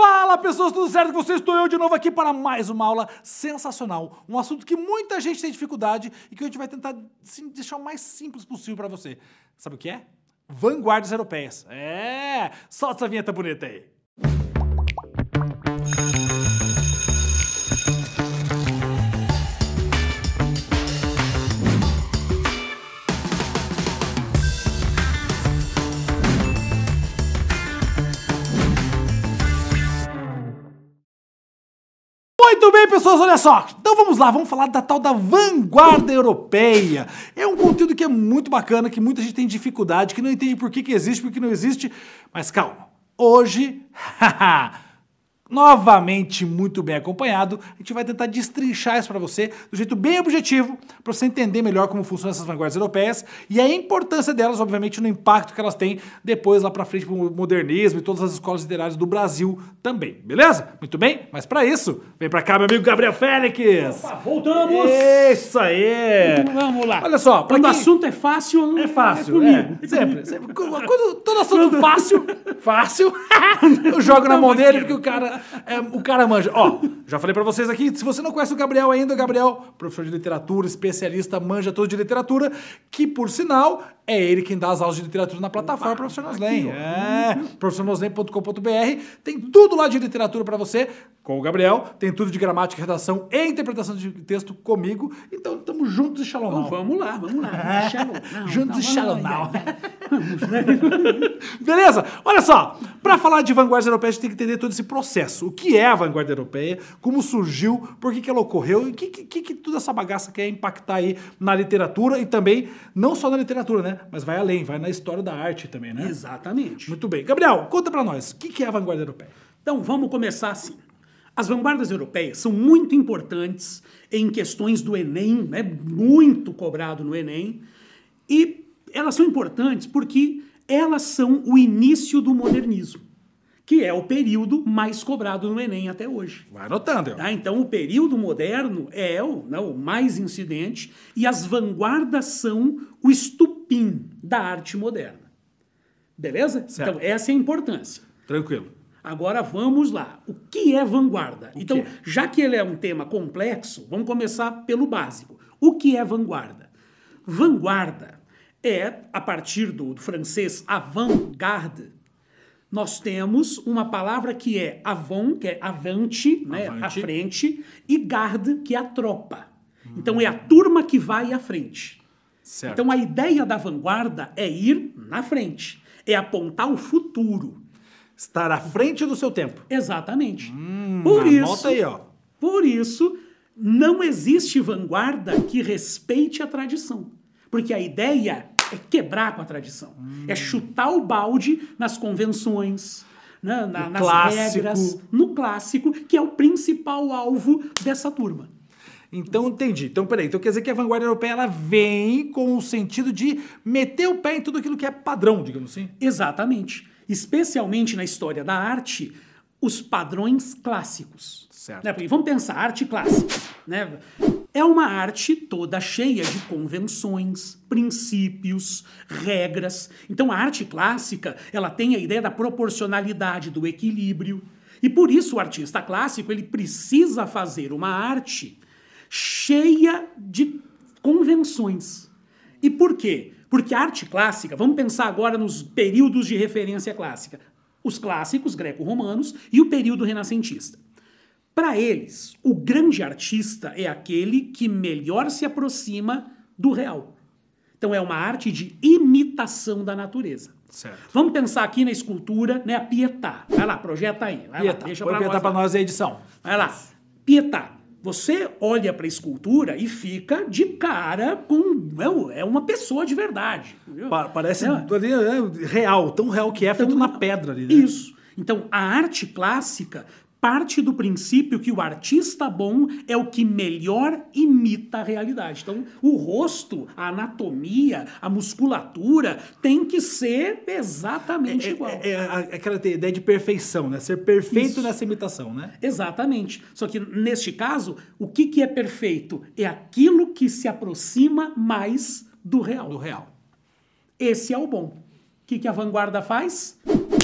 Fala pessoas, tudo certo com vocês? Estou eu de novo aqui para mais uma aula sensacional. Um assunto que muita gente tem dificuldade e que a gente vai tentar sim, deixar o mais simples possível para você. Sabe o que é? Vanguardas europeias. É! Solta essa vinheta bonita aí. Música Olha só, então vamos lá, vamos falar da tal da vanguarda europeia. É um conteúdo que é muito bacana, que muita gente tem dificuldade, que não entende por que, que existe, por que não existe. Mas calma, hoje, haha novamente muito bem acompanhado. A gente vai tentar destrinchar isso para você do jeito bem objetivo, para você entender melhor como funcionam essas vanguardas europeias e a importância delas, obviamente, no impacto que elas têm depois lá para frente pro o modernismo e todas as escolas literárias do Brasil também, beleza? Muito bem, mas para isso, vem para cá meu amigo Gabriel Félix. Opa, voltamos. Isso aí. Vamos lá. Olha só, quando quem... o assunto é fácil, é, é fácil, é comigo. É, sempre, sempre. Quando todo assunto fácil, fácil, eu jogo na mão dele porque o cara é, o cara manja. Ó, já falei para vocês aqui, se você não conhece o Gabriel ainda, o Gabriel, professor de literatura, especialista, manja todo de literatura, que por sinal é ele quem dá as aulas de literatura na plataforma Opa, é, Professor Noslen. É, professornoslen.com.br. Tem tudo lá de literatura para você, com o Gabriel. Tem tudo de gramática, redação e interpretação de texto comigo. Então, estamos juntos e shalom. Então, vamos lá, vamos lá. É. não, juntos então, e shalom. Então. Beleza? Olha só, para falar de vanguarda europeia a gente tem que entender todo esse processo. O que é a vanguarda europeia, como surgiu, por que, que ela ocorreu e o que, que, que toda essa bagaça quer impactar aí na literatura e também, não só na literatura, né? Mas vai além, vai na história da arte também, né? Exatamente. Muito bem. Gabriel, conta para nós, o que, que é a vanguarda europeia? Então, vamos começar assim. As vanguardas europeias são muito importantes em questões do Enem, é né? muito cobrado no Enem, e elas são importantes porque elas são o início do modernismo que é o período mais cobrado no Enem até hoje. Vai anotando. Tá? Então, o período moderno é o, não, né, o mais incidente e as vanguardas são o estupim da arte moderna. Beleza? Certo. Então, essa é a importância. Tranquilo. Agora vamos lá. O que é vanguarda? O então, que é? já que ele é um tema complexo, vamos começar pelo básico. O que é vanguarda? Vanguarda é, a partir do, do francês avant-garde, nós temos uma palavra que é avon, que é avante, né, avante. à frente, e guard que é a tropa. Hum. Então é a turma que vai à frente. Certo. Então a ideia da vanguarda é ir na frente, é apontar o futuro. Estar à frente do seu tempo. Exatamente. Hum, por isso, aí, ó. Por isso, não existe vanguarda que respeite a tradição. Porque a ideia é quebrar com a tradição. Hum. É chutar o balde nas convenções, né, na, na, nas clássico. regras, no clássico, que é o principal alvo dessa turma. Então, entendi. Então, peraí. Então, quer dizer que a vanguarda europeia ela vem com o sentido de meter o pé em tudo aquilo que é padrão, digamos assim? Exatamente. Especialmente na história da arte, os padrões clássicos. Certo. Né? Porque vamos pensar, arte clássica, né? É uma arte toda cheia de convenções, princípios, regras. Então a arte clássica, ela tem a ideia da proporcionalidade, do equilíbrio. E por isso o artista clássico, ele precisa fazer uma arte cheia de convenções. E por quê? Porque a arte clássica, vamos pensar agora nos períodos de referência clássica, os clássicos greco-romanos e o período renascentista. Para eles, o grande artista é aquele que melhor se aproxima do real. Então é uma arte de imitação da natureza. Certo. Vamos pensar aqui na escultura, né, a Pietà. Vai lá, projeta aí. Vai Pietá. Lá, deixa pra para nós a edição. Vai lá. Pietà. Você olha para a escultura e fica de cara com. É, é uma pessoa de verdade. parece é. real, tão real que é, feito então, na pedra ali. Né? Isso. Então, a arte clássica parte do princípio que o artista bom é o que melhor imita a realidade. Então, o rosto, a anatomia, a musculatura tem que ser exatamente é, é igual. É, é, é aquela ideia de perfeição, né? Ser perfeito Isso. nessa imitação, né? Exatamente. Só que neste caso, o que, que é perfeito? É aquilo que se aproxima mais do real. Do real. Esse é o bom. O que, que a vanguarda faz?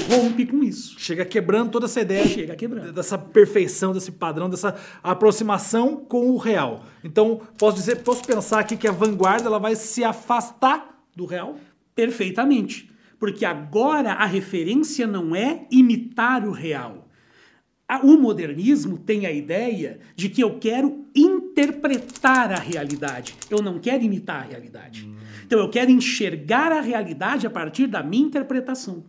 rompe com isso. Chega quebrando toda essa ideia. Chega quebrando. Dessa perfeição, desse padrão, dessa aproximação com o real. Então, posso dizer, posso pensar aqui que a vanguarda ela vai se afastar do real? Perfeitamente. Porque agora a referência não é imitar o real. O modernismo tem a ideia de que eu quero interpretar a realidade, eu não quero imitar a realidade. Hum. Então eu quero enxergar a realidade a partir da minha interpretação.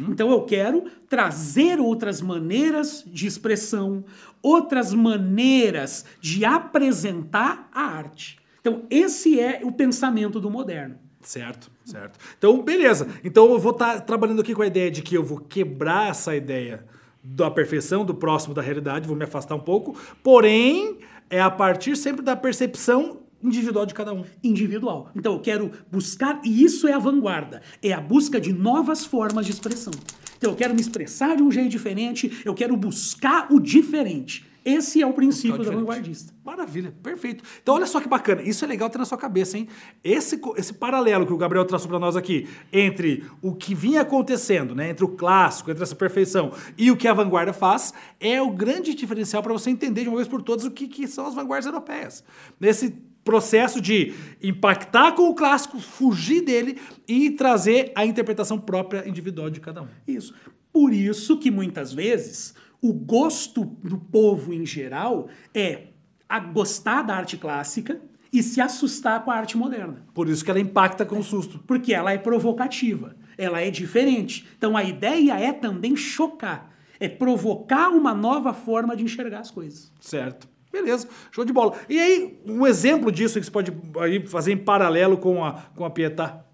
Uhum. Então eu quero trazer outras maneiras de expressão, outras maneiras de apresentar a arte. Então esse é o pensamento do moderno. Certo, certo. Então, beleza. Então eu vou estar tá trabalhando aqui com a ideia de que eu vou quebrar essa ideia da perfeição, do próximo da realidade, vou me afastar um pouco, porém é a partir sempre da percepção individual de cada um, individual. Então eu quero buscar, e isso é a vanguarda, é a busca de novas formas de expressão. Então eu quero me expressar de um jeito diferente, eu quero buscar o diferente. Esse é o princípio da vanguardista. Maravilha, perfeito. Então olha só que bacana, isso é legal ter na sua cabeça, hein? Esse, esse paralelo que o Gabriel traçou para nós aqui entre o que vinha acontecendo, né, entre o clássico, entre essa perfeição e o que a vanguarda faz, é o grande diferencial para você entender de uma vez por todas o que, que são as vanguardas europeias. Nesse processo de impactar com o clássico, fugir dele e trazer a interpretação própria individual de cada um. Isso. Por isso que muitas vezes o gosto do povo em geral é a gostar da arte clássica e se assustar com a arte moderna. Por isso que ela impacta com o susto. Porque ela é provocativa, ela é diferente. Então a ideia é também chocar, é provocar uma nova forma de enxergar as coisas. Certo. Beleza, show de bola. E aí, um exemplo disso que você pode aí, fazer em paralelo com a, com a Pietá.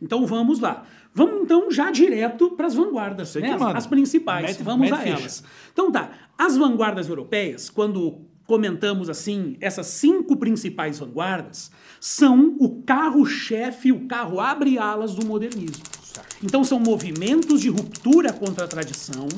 Então vamos lá. Vamos então já direto para né? as vanguardas, né? as, principais. Mete, vamos mete a ficha. elas. Então tá, as vanguardas europeias, quando comentamos assim, essas cinco principais vanguardas são o carro-chefe, o carro abre alas do modernismo. Então são movimentos de ruptura contra a tradição,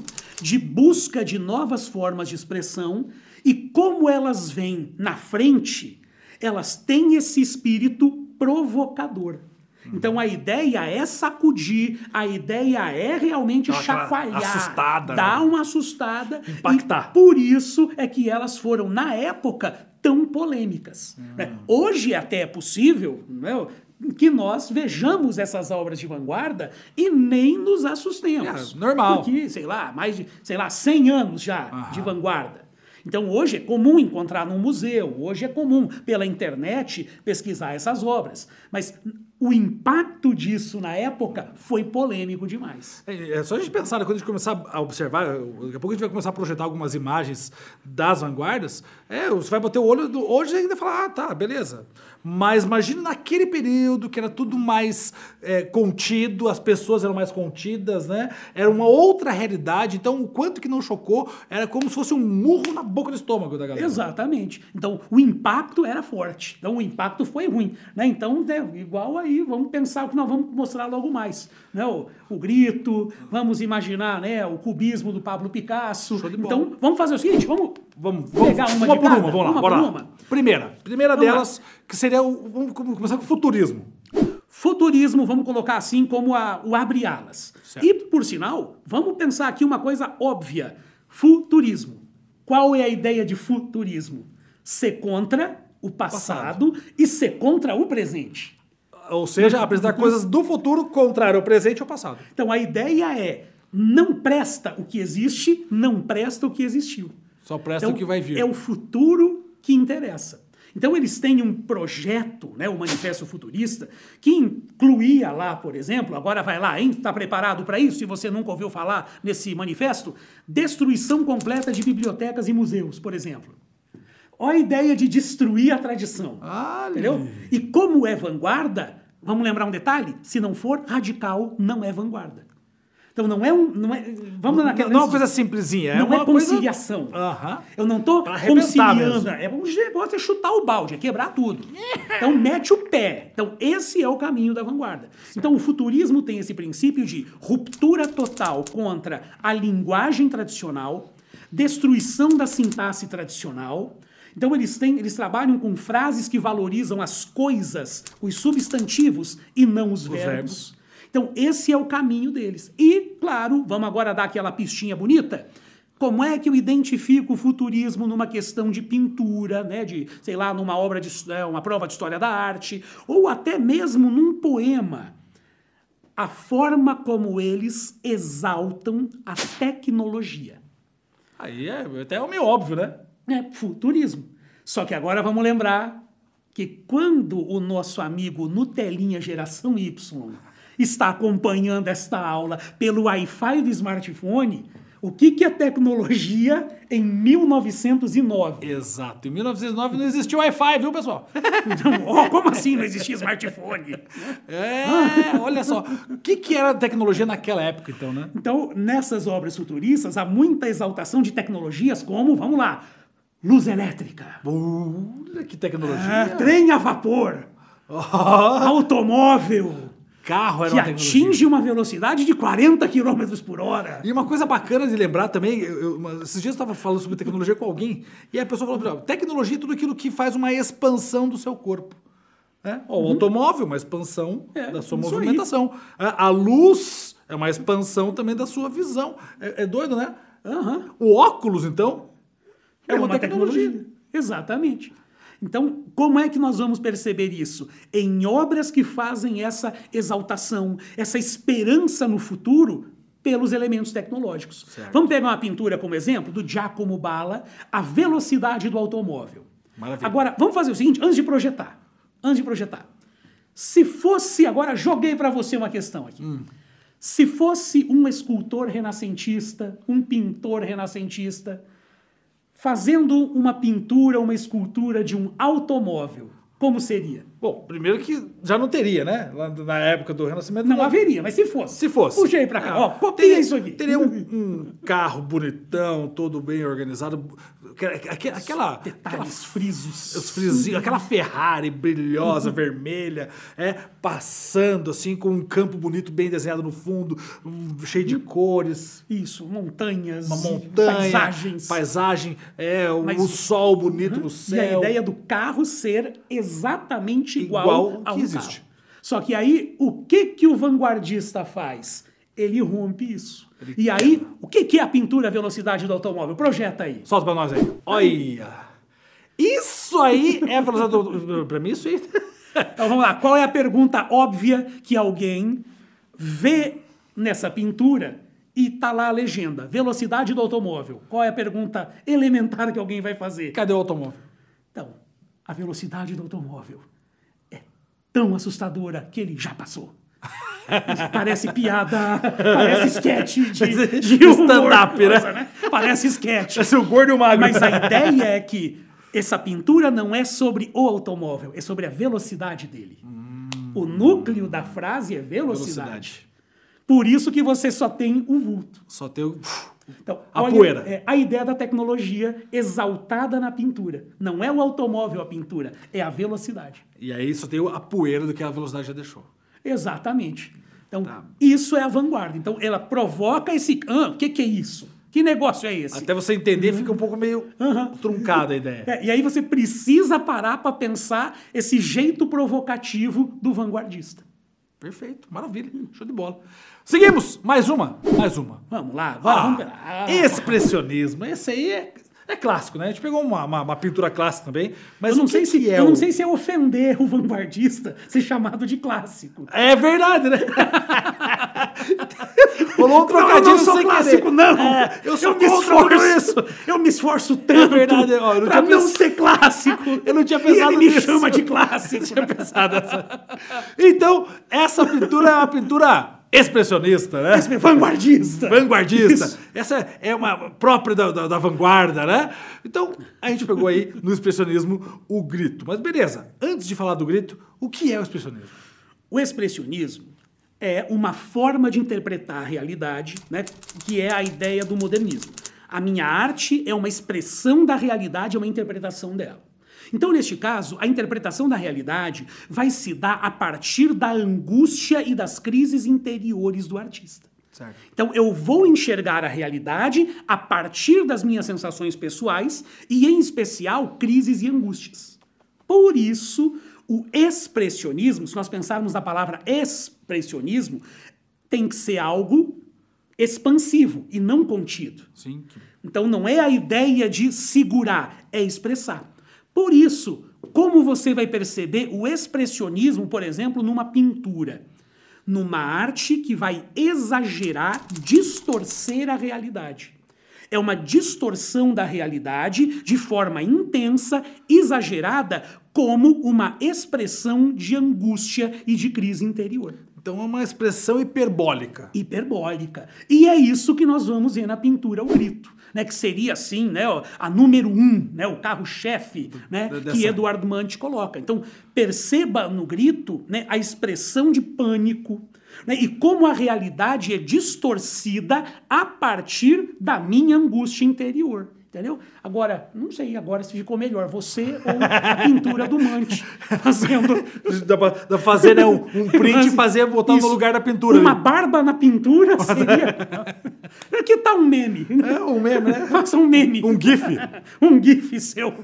de busca de novas formas de expressão e como elas vêm na frente, elas têm esse espírito provocador. Uhum. Então a ideia é sacudir, a ideia é realmente Dá chacoalhar, assustada, né? dar né? uma assustada, impactar. por isso é que elas foram na época tão polêmicas. Né? Hum. Hoje até é possível, né? que nós vejamos essas obras de vanguarda e nem nos assustemos. É, normal. Porque, sei lá, mais de, sei lá, 100 anos já Aham. de vanguarda. Então, hoje é comum encontrar num museu, hoje é comum pela internet pesquisar essas obras. Mas o impacto disso na época foi polêmico demais. É, é só a gente pensar, né, quando a gente começar a observar, daqui a pouco a gente vai começar a projetar algumas imagens das vanguardas, é, você vai bater o olho, do, hoje e ainda falar, ah, tá, beleza. Mas imagina naquele período que era tudo mais é, contido, as pessoas eram mais contidas, né? Era uma outra realidade. Então, o quanto que não chocou era como se fosse um murro na boca do estômago da galera. Exatamente. Então, o impacto era forte. Então, o impacto foi ruim. Né? Então, né, igual aí, vamos pensar o que nós vamos mostrar logo mais. Né? O, o grito, vamos imaginar né, o cubismo do Pablo Picasso. Então, vamos fazer o seguinte: vamos Vamos, vamos uma, uma por cada? uma, vamos lá, uma bora Uma. Primeira, primeira vamos delas, lá. que seria o. Vamos começar com o futurismo. Futurismo, vamos colocar assim como a, o abre-alas. E, por sinal, vamos pensar aqui uma coisa óbvia: futurismo. Qual é a ideia de futurismo? Ser contra o passado, passado. e ser contra o presente. Ou seja, apresentar coisas do futuro contrário ao presente ou passado. Então a ideia é: não presta o que existe, não presta o que existiu. Só presta então, o que vai vir. É o futuro que interessa. Então eles têm um projeto, né, o Manifesto Futurista, que incluía lá, por exemplo, agora vai lá, hein? Está preparado para isso? Se você nunca ouviu falar nesse manifesto, destruição completa de bibliotecas e museus, por exemplo. Olha a ideia de destruir a tradição. entendeu? E como é vanguarda, vamos lembrar um detalhe? Se não for radical, não é vanguarda. Então não é um. Não é, vamos naquela. Não é uma coisa assim, simplesinha. É não é, uma conciliação. Coisa... Uhum. Eu não tá estou conciliando. Mesmo. É um negócio é chutar o balde, é quebrar tudo. Então mete o pé. Então esse é o caminho da vanguarda. Então o futurismo tem esse princípio de ruptura total contra a linguagem tradicional, destruição da sintaxe tradicional. Então eles têm, eles trabalham com frases que valorizam as coisas, os substantivos e não os, os verbos. verbos então, esse é o caminho deles. E, claro, vamos agora dar aquela pistinha bonita. Como é que eu identifico o futurismo numa questão de pintura, né, de, sei lá, numa obra de né, uma prova de história da arte, ou até mesmo num poema? A forma como eles exaltam a tecnologia. Aí é até é meio óbvio, né? É futurismo. Só que agora vamos lembrar que quando o nosso amigo Nutelinha Geração Y está acompanhando esta aula pelo Wi-Fi do smartphone, o que, que é tecnologia em 1909? Exato. Em 1909 não existia Wi-Fi, viu, pessoal? Então, oh, como assim não existia smartphone? É, olha só. O que, que era tecnologia naquela época, então, né? Então, nessas obras futuristas, há muita exaltação de tecnologias como, vamos lá, luz elétrica. Olha que tecnologia. Ah, trem a vapor. Oh. Automóvel carro era que uma atinge uma velocidade de 40 km por hora. E uma coisa bacana de lembrar também, eu, eu, esses dias eu estava falando sobre tecnologia com alguém, e a pessoa falou, tecnologia é tudo aquilo que faz uma expansão do seu corpo. Né? O uhum. automóvel, uma expansão é, da sua movimentação. A luz é uma expansão também da sua visão. É, é doido, né? Uhum. O óculos, então, é, é uma, uma tecnologia. tecnologia. Exatamente. Então, como é que nós vamos perceber isso? Em obras que fazem essa exaltação, essa esperança no futuro pelos elementos tecnológicos. Certo. Vamos pegar uma pintura como exemplo do Giacomo Bala, A Velocidade do Automóvel. Maravilha. Agora, vamos fazer o seguinte, antes de projetar. Antes de projetar. Se fosse, agora joguei para você uma questão aqui. Hum. Se fosse um escultor renascentista, um pintor renascentista, fazendo uma pintura, uma escultura de um automóvel, como seria? Bom, primeiro que já não teria, né? Lá na época do Renascimento. Não, não haveria, mas se fosse. Se fosse. Puxei pra cá, ah, ó, copia teria, isso aqui. Teria um, um, carro bonitão, todo bem organizado. Aquela, aquela, aquelas frisos. Os frisinhos, aquela Ferrari brilhosa, uhum. vermelha, é, passando assim, com um campo bonito, bem desenhado no fundo, cheio de hum. cores. Isso, montanhas. Uma montanha. Paisagens. Paisagem, é, mas, o sol bonito uhum. no céu. E a ideia do carro ser exatamente exatamente igual, igual a existe. Carro. Só que aí, o que, que o vanguardista faz? Ele rompe isso. Ele e aí, o que, que é a pintura velocidade do automóvel? Projeta aí. Solta pra nós aí. Olha! Isso aí é velocidade do... pra mim, isso aí... Então vamos lá. Qual é a pergunta óbvia que alguém vê nessa pintura e tá lá a legenda: velocidade do automóvel. Qual é a pergunta elementar que alguém vai fazer? Cadê o automóvel? Então, a velocidade do automóvel tão assustadora que ele já passou. Parece piada, parece esquete é de, de stand-up, né? né? Parece esquete. Parece o gordo e o magro. Mas a ideia é que essa pintura não é sobre o automóvel, é sobre a velocidade dele. Hum, o núcleo da frase é velocidade. velocidade. Por isso que você só tem o vulto. Só tem o... Então, a olha, poeira. É, a ideia da tecnologia exaltada na pintura. Não é o automóvel a pintura, é a velocidade. E aí só tem a poeira do que a velocidade já deixou. Exatamente. Então, tá. isso é a vanguarda. Então, ela provoca esse. Ah, o que, que é isso? Que negócio é esse? Até você entender, uhum. fica um pouco meio uhum. truncada a ideia. É, e aí você precisa parar para pensar esse jeito provocativo do vanguardista. Perfeito, maravilha, show de bola. Seguimos, mais uma, mais uma. Vamos lá, agora ah, vamos lá Expressionismo, esse aí é, é, clássico, né? A gente pegou uma, uma, uma pintura clássica também, mas eu não, sei, se é. Eu não sei se é ofender o vanguardista ser chamado de clássico. É verdade, né? Rolou um trocadilho não, eu não sou clássico, querer. não. É, eu sou eu me esforço. Eu me esforço é tanto é verdade, ó, não pra não pens... ser clássico. Eu não tinha pensado e ele nisso. me chama de clássico. Eu né? tinha pensado assim. Então, essa pintura é uma pintura expressionista, né? Vanguardista. Vanguardista. Isso. Essa é uma própria da, da, da, vanguarda, né? Então, a gente pegou aí no expressionismo o grito. Mas beleza, antes de falar do grito, o que é o expressionismo? O expressionismo é uma forma de interpretar a realidade, né, que é a ideia do modernismo. A minha arte é uma expressão da realidade, é uma interpretação dela. Então, neste caso, a interpretação da realidade vai se dar a partir da angústia e das crises interiores do artista. Certo. Então, eu vou enxergar a realidade a partir das minhas sensações pessoais e, em especial, crises e angústias. Por isso, o expressionismo, se nós pensarmos na palavra expressionismo, expressionismo tem que ser algo expansivo e não contido. Sim. Então não é a ideia de segurar, é expressar. Por isso, como você vai perceber o expressionismo, por exemplo, numa pintura, numa arte que vai exagerar, distorcer a realidade. É uma distorção da realidade de forma intensa, exagerada, como uma expressão de angústia e de crise interior. Então é uma expressão hiperbólica. Hiperbólica. E é isso que nós vamos ver na pintura O grito. Né, que seria assim, né, a número um, né, o carro-chefe né, que Eduardo Mante coloca. Então, perceba no grito né, a expressão de pânico né, e como a realidade é distorcida a partir da minha angústia interior. Entendeu? Agora, não sei agora se ficou melhor, você ou a pintura do Mante fazendo. Dá pra, dá pra fazer, né? Um, um print e fazer, botar Isso. no lugar da pintura. Uma ali. barba na pintura seria. Aqui tá um meme. É, um meme, né? Faça um meme. Um GIF. um GIF seu.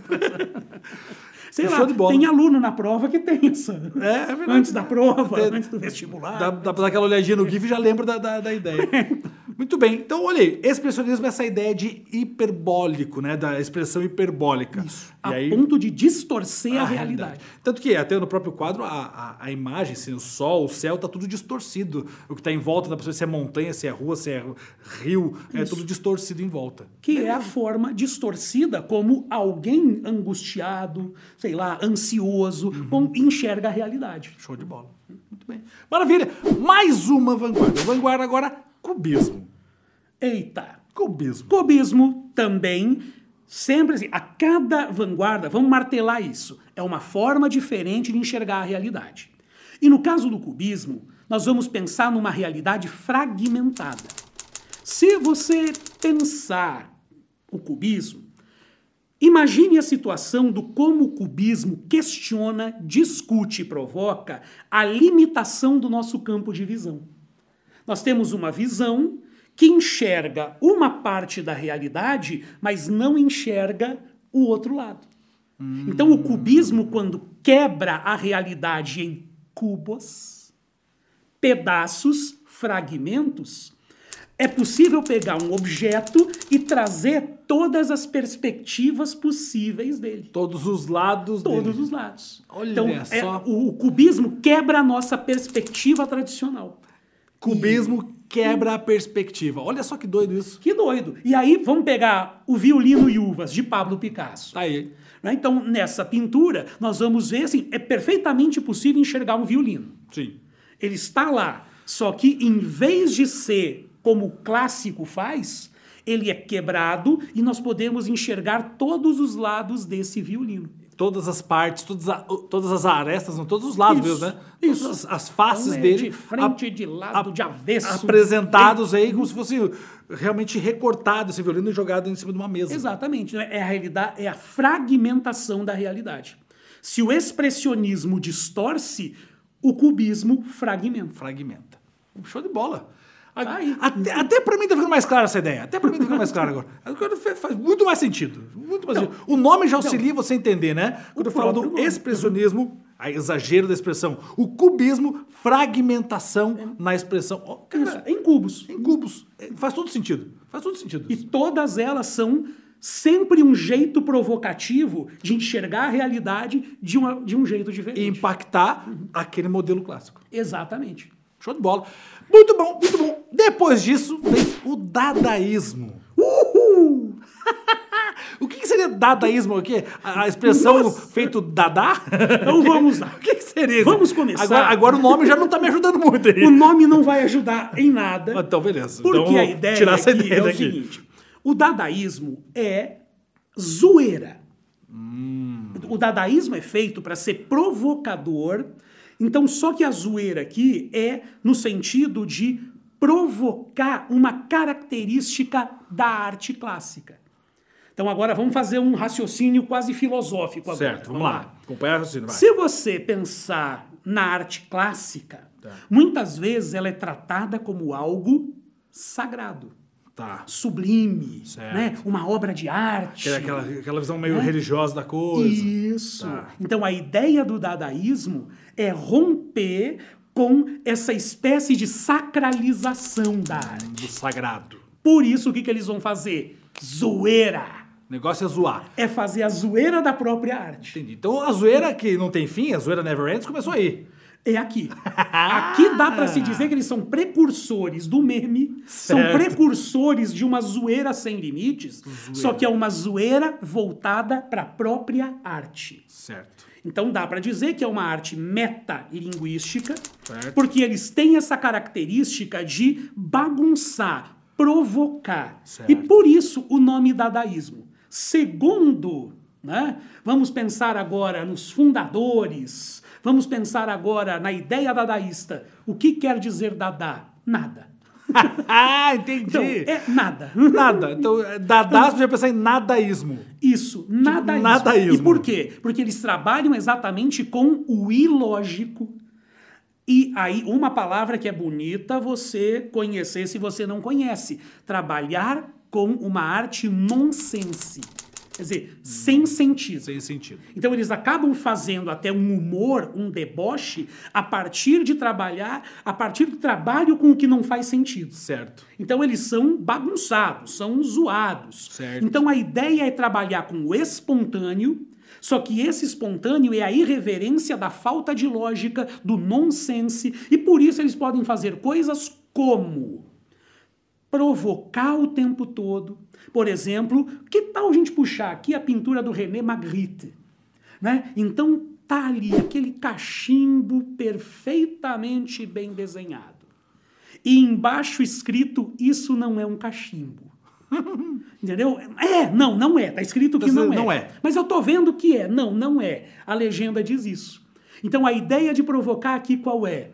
Sei lá, tem aluno na prova que tem isso. É, é antes da prova, tem, antes do vestibular. Dá, dá pra dar aquela olhadinha no é. GIF e já lembra da, da, da ideia. Muito bem, então olha aí, expressionismo é essa ideia de hiperbólico, né? Da expressão hiperbólica. Isso. E a aí, ponto de distorcer a, a ah, é realidade. realidade. Tanto que até no próprio quadro, a, a, a imagem, assim, o sol, o céu, tá tudo distorcido. O que está em volta da pessoa, se é montanha, se é rua, se é rio, é Isso. é tudo distorcido em volta. Que é, é a forma distorcida como alguém angustiado, sei lá, ansioso, uhum. como enxerga a realidade. Show de bola. Muito bem. Maravilha! Mais uma vanguarda. Vanguarda agora, cubismo. Eita! Cubismo. Cubismo também, sempre assim, a cada vanguarda, vamos martelar isso, é uma forma diferente de enxergar a realidade. E no caso do cubismo, nós vamos pensar numa realidade fragmentada. Se você pensar o cubismo, imagine a situação do como o cubismo questiona, discute e provoca a limitação do nosso campo de visão. Nós temos uma visão que enxerga uma parte da realidade, mas não enxerga o outro lado. Hum. Então, o cubismo, quando quebra a realidade em cubos, pedaços, fragmentos, é possível pegar um objeto e trazer todas as perspectivas possíveis dele. Todos os lados Todos dele. os lados. Olha então, é, só. o, cubismo quebra a nossa perspectiva tradicional. Cubismo e quebra a perspectiva. Olha só que doido isso. Que doido. E aí vamos pegar o Violino e Uvas, de Pablo Picasso. Tá aí. Né? Então, nessa pintura, nós vamos ver, assim, é perfeitamente possível enxergar um violino. Sim. Ele está lá, só que em vez de ser como o clássico faz, ele é quebrado e nós podemos enxergar todos os lados desse violino todas as partes, todas, a, todas as arestas, todos os lados isso, mesmo, né? Isso. Todas as, as faces então, é, dele. De frente, a, de lado, a, de avesso. Apresentados aí como se fosse realmente recortado esse violino e jogado em cima de uma mesa. Exatamente. Né? É a realidade, é a fragmentação da realidade. Se o expressionismo distorce, o cubismo fragmenta. Fragmenta. Show de bola. Tá aí. Até, até para mim tá ficando mais clara essa ideia. Até para mim tá ficando mais clara agora. agora. Faz muito mais sentido. Muito mais sentido. O nome já auxilia você entender, né? Quando eu falo do expressionismo, a exagero da expressão. O cubismo, fragmentação é. na expressão. Oh, cara, em cubos. Em cubos. É, faz todo sentido. Faz todo sentido. E todas elas são sempre um jeito provocativo de enxergar a realidade de, uma, de um jeito diferente. E impactar uhum. aquele modelo clássico. Exatamente. Show de bola. Muito bom, muito bom. Depois disso vem o dadaísmo. Uhul! o que, que, seria dadaísmo aqui? A, a expressão Nossa. feito dadá? Então vamos lá. o que, que, seria isso? Vamos começar. Agora, agora, o nome já não está me ajudando muito aí. O nome não vai ajudar em nada. Então, beleza. Porque então, a ideia, tirar essa ideia é o seguinte: o dadaísmo é zoeira. Hum. O dadaísmo é feito para ser provocador então, só que a zoeira aqui é no sentido de provocar uma característica da arte clássica. Então agora vamos fazer um raciocínio quase filosófico agora. Certo, vamos, vamos lá. lá. o raciocínio. Vai. Se você pensar na arte clássica, tá. muitas vezes ela é tratada como algo sagrado. Tá. Sublime, certo. né? Uma obra de arte. Aquela, aquela visão meio né? religiosa da coisa. Isso. Tá. Então a ideia do dadaísmo é romper com essa espécie de sacralização da arte. Do sagrado. Por isso, o que, que eles vão fazer? Zoeira. O negócio é zoar. É fazer a zoeira da própria arte. Entendi. Então a zoeira que não tem fim, a zoeira never ends, começou aí é aqui. aqui dá para se dizer que eles são precursores do meme, certo. são precursores de uma zoeira sem limites, zoeira. só que é uma zoeira voltada para a própria arte. Certo. Então dá para dizer que é uma arte metalinguística, certo. porque eles têm essa característica de bagunçar, provocar. Certo. E por isso o nome dadaísmo. Segundo, né, vamos pensar agora nos fundadores Vamos pensar agora na ideia dadaísta. O que quer dizer Dadá? Nada. ah, entendi. Então, é nada. Nada. Então, é, Dadá, então, você vai pensar em nadaísmo. Isso, nadaísmo. nadaísmo. E por quê? Porque eles trabalham exatamente com o ilógico. E aí, uma palavra que é bonita você conhecer se você não conhece. Trabalhar com uma arte nonsense. Quer dizer, sem sentido. Sem sentido. Então eles acabam fazendo até um humor, um deboche, a partir de trabalhar, a partir do trabalho com o que não faz sentido. Certo. Então eles são bagunçados, são zoados. Certo. Então a ideia é trabalhar com o espontâneo, só que esse espontâneo é a irreverência da falta de lógica, do nonsense, e por isso eles podem fazer coisas como provocar o tempo todo. Por exemplo, que tal a gente puxar aqui a pintura do René Magritte? Né? Então tá ali aquele cachimbo perfeitamente bem desenhado. E embaixo escrito isso não é um cachimbo. Entendeu? É, não, não é. Tá escrito que não, eh, é. não é. é. Mas eu tô vendo que é. Não, não é. A legenda diz isso. Então a ideia de provocar aqui qual é?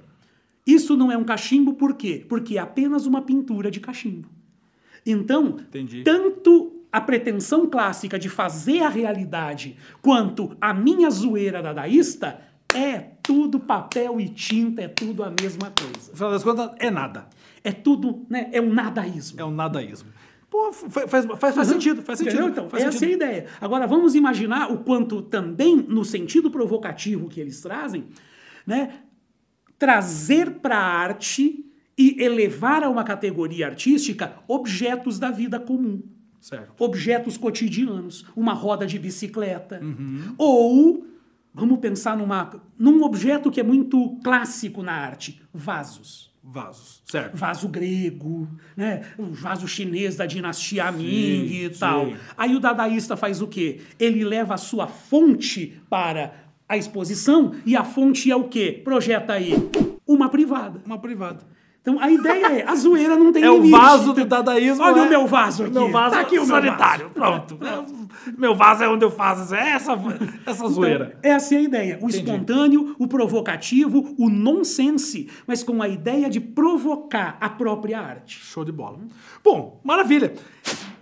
Isso não é um cachimbo por quê? Porque é apenas uma pintura de cachimbo. Então, Entendi. tanto a pretensão clássica de fazer a realidade quanto a minha zoeira dadaísta é tudo papel e tinta, é tudo a mesma coisa. No final das contas, é nada. É tudo, né? É um nadaísmo. É um nadaísmo. Pô, faz, faz, faz sentido, faz sentido. Entendeu? Então, faz essa sentido. é a ideia. Agora, vamos imaginar o quanto também, no sentido provocativo que eles trazem, né, trazer para a arte e elevar a uma categoria artística objetos da vida comum. Certo. Objetos cotidianos, uma roda de bicicleta. Uhum. Ou, vamos pensar numa, num objeto que é muito clássico na arte: vasos. Vasos, certo. Vaso grego, né? O vaso chinês da dinastia sim, Ming e tal. Sim. Aí o dadaísta faz o quê? Ele leva a sua fonte para a exposição e a fonte é o quê? Projeta aí uma privada. Uma privada. Então a ideia é, a zoeira não tem é limite. É o vaso do dadaísmo. Olha é? o meu vaso aqui. Meu vaso tá aqui o sanitário. vaso. Pronto. Meu vaso é onde eu faço essa, essa então, zoeira. Então, essa é a ideia. O Entendi. espontâneo, o provocativo, o nonsense, mas com a ideia de provocar a própria arte. Show de bola. Bom, maravilha.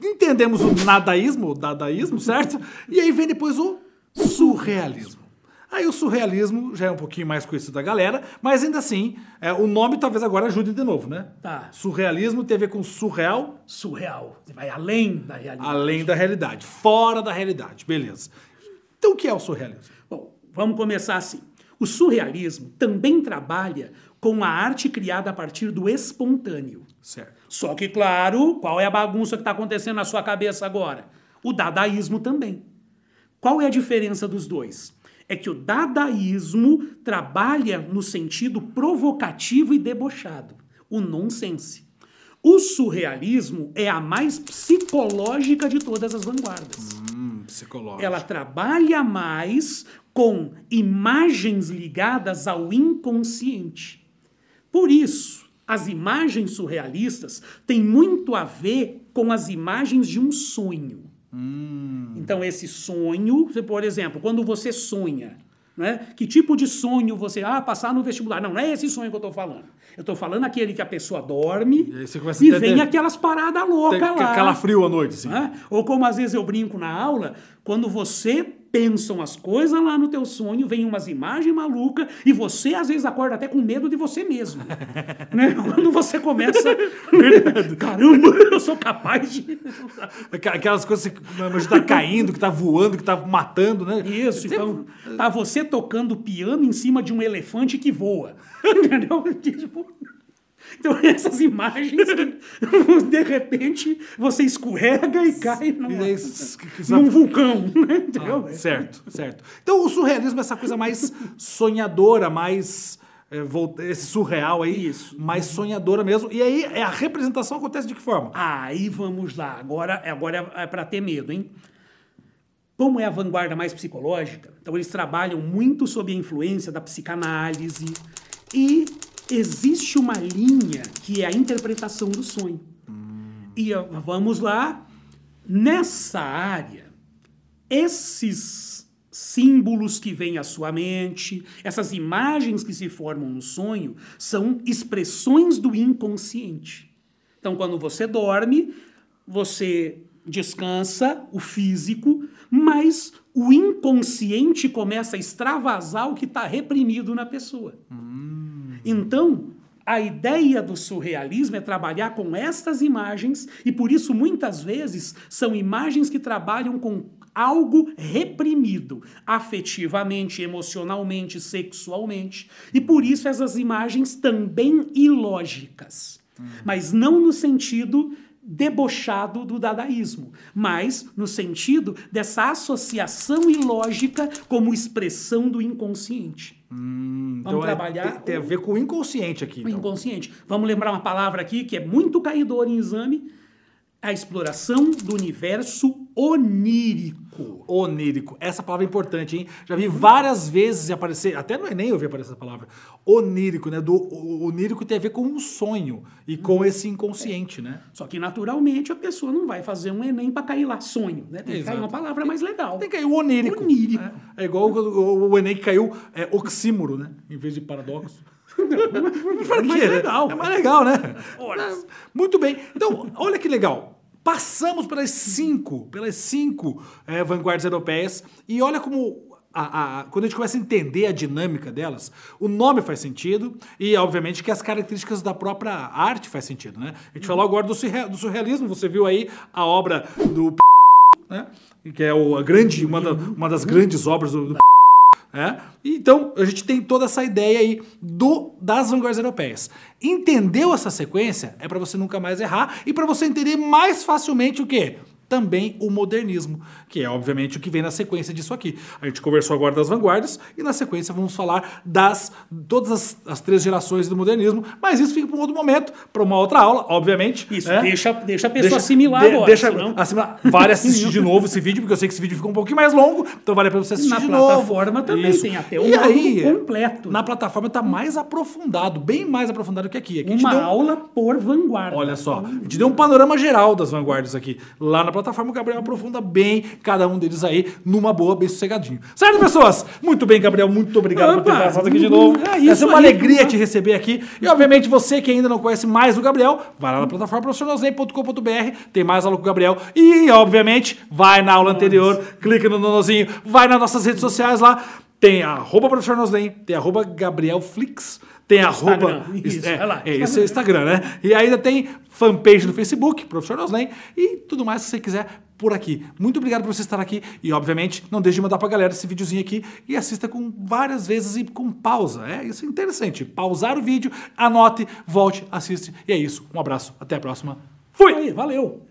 Entendemos o nadaísmo, o dadaísmo, certo? E aí vem depois o surrealismo. Aí o surrealismo já é um pouquinho mais conhecido da galera, mas ainda assim, é, o nome talvez agora ajude de novo, né? Tá. Surrealismo tem a ver com surreal. Surreal. Você vai além da realidade. Além da realidade, fora da realidade, beleza. Então o que é o surrealismo? Bom, vamos começar assim. O surrealismo também trabalha com a arte criada a partir do espontâneo. Certo. Só que, claro, qual é a bagunça que está acontecendo na sua cabeça agora? O dadaísmo também. Qual é a diferença dos dois? é que o dadaísmo trabalha no sentido provocativo e debochado, o nonsense. O surrealismo é a mais psicológica de todas as vanguardas. Hum, psicológica. Ela trabalha mais com imagens ligadas ao inconsciente. Por isso, as imagens surrealistas têm muito a ver com as imagens de um sonho. Hum. Então, esse sonho, por exemplo, quando você sonha, né? Que tipo de sonho você. Ah, passar no vestibular. Não, não é esse sonho que eu estou falando. Eu estou falando aquele que a pessoa dorme e, e ter, vem ter, aquelas paradas loucas lá. Calafrio à noite, sim. Né? Ou como às vezes eu brinco na aula, quando você pensam as coisas lá no teu sonho, vem umas imagens malucas e você às vezes acorda até com medo de você mesmo. né? Quando você começa. Caramba, eu sou capaz de. Aquelas coisas que você tá caindo, que tá voando, que tá matando, né? Isso, você... então. Tá você tocando piano em cima de um elefante que voa. Entendeu? tipo. Então, essas imagens que, de repente, você escorrega e cai num, num vulcão. Né? Ah, certo, certo. Então, o surrealismo é essa coisa mais sonhadora, mais eh, esse surreal aí, Isso. mais sonhadora mesmo. E aí a representação acontece de que forma? Aí vamos lá. Agora, agora é, é para ter medo, hein? Como é a vanguarda mais psicológica, então eles trabalham muito sob a influência da psicanálise e existe uma linha que é a interpretação do sonho. Hum. E vamos lá, nessa área, esses símbolos que vêm à sua mente, essas imagens que se formam no sonho, são expressões do inconsciente. Então, quando você dorme, você descansa o físico, mas o inconsciente começa a extravasar o que está reprimido na pessoa. Hum. Então, a ideia do surrealismo é trabalhar com estas imagens, e por isso muitas vezes são imagens que trabalham com algo reprimido, afetivamente, emocionalmente, sexualmente, e por isso essas imagens também ilógicas. Hum. Mas não no sentido debochado do dadaísmo, mas no sentido dessa associação ilógica como expressão do inconsciente. Hum, Vamos então é trabalhar. É, tem, tem, a ver com o inconsciente aqui. O então. inconsciente. Vamos lembrar uma palavra aqui que é muito caidora em exame: a exploração do universo onírico Onírico. Onírico. Essa palavra é importante, hein? Já vi várias vezes aparecer, até no Enem eu vi aparecer essa palavra. Onírico, né? Do, onírico tem a ver com um sonho e com hum. esse inconsciente, é. né? Só que naturalmente a pessoa não vai fazer um Enem para cair lá sonho, né? Tem que cair uma palavra mais legal. Tem que cair o onírico. Onírico. É, é igual o, o, Enem que caiu é, oxímoro, né? Em vez de paradoxo. Não, mas, mas, é mais né? legal. É mais legal, né? Olha. Muito bem. Então, olha que legal. Passamos pelas cinco, pelas cinco é, vanguardas europeias e olha como a, a, quando a gente começa a entender a dinâmica delas, o nome faz sentido e, obviamente, que as características da própria arte faz sentido, né? A gente falou agora do, do, surrealismo, você viu aí a obra do né? Que é o, a grande, uma, da, uma das grandes obras do, do é? Então, a gente tem toda essa ideia aí do, das vanguardas europeias. Entendeu essa sequência? É para você nunca mais errar e para você entender mais facilmente o quê? também o modernismo, que é obviamente o que vem na sequência disso aqui. A gente conversou agora das vanguardas e na sequência vamos falar das todas as, as três gerações do modernismo, mas isso fica para um outro momento, para uma outra aula, obviamente. Isso, né? deixa, deixa a pessoa deixa, assimilar de, agora. Deixa, senão... assimilar. Vale assistir de novo esse vídeo, porque eu sei que esse vídeo ficou um pouquinho mais longo, então vale a pena você assistir na de novo. Na plataforma também isso. tem até um e aí, completo. Na plataforma está mais aprofundado, bem mais aprofundado que aqui. aqui uma deu... aula por vanguarda. Olha só, a gente deu um uhum. panorama geral das vanguardas aqui, lá na plataforma plataforma, o Gabriel aprofunda bem cada um deles aí, numa boa, bem sossegadinho. Certo, pessoas? Muito bem, Gabriel, muito obrigado Opa, por ter passado aqui de novo. É isso é uma aí, alegria tá? te receber aqui. E, obviamente, você que ainda não conhece mais o Gabriel, vai lá na plataforma profissionalzen.com.br, tem mais aula com o Gabriel. E, obviamente, vai na aula anterior, Nossa. clica no nonozinho, vai nas nossas redes sociais lá. Tem arroba profissionalzen, tem arroba Gabriel Flix tem Instagram, arroba. Isso, é, lá, é, é Instagram, né? E ainda tem fanpage no Facebook, Professor Noslen, e tudo mais que você quiser por aqui. Muito obrigado por você estar aqui e, obviamente, não deixe de mandar pra galera esse videozinho aqui e assista com várias vezes e com pausa. É isso é interessante. Pausar o vídeo, anote, volte, assiste. E é isso. Um abraço, até a próxima. Fui! Aí, valeu!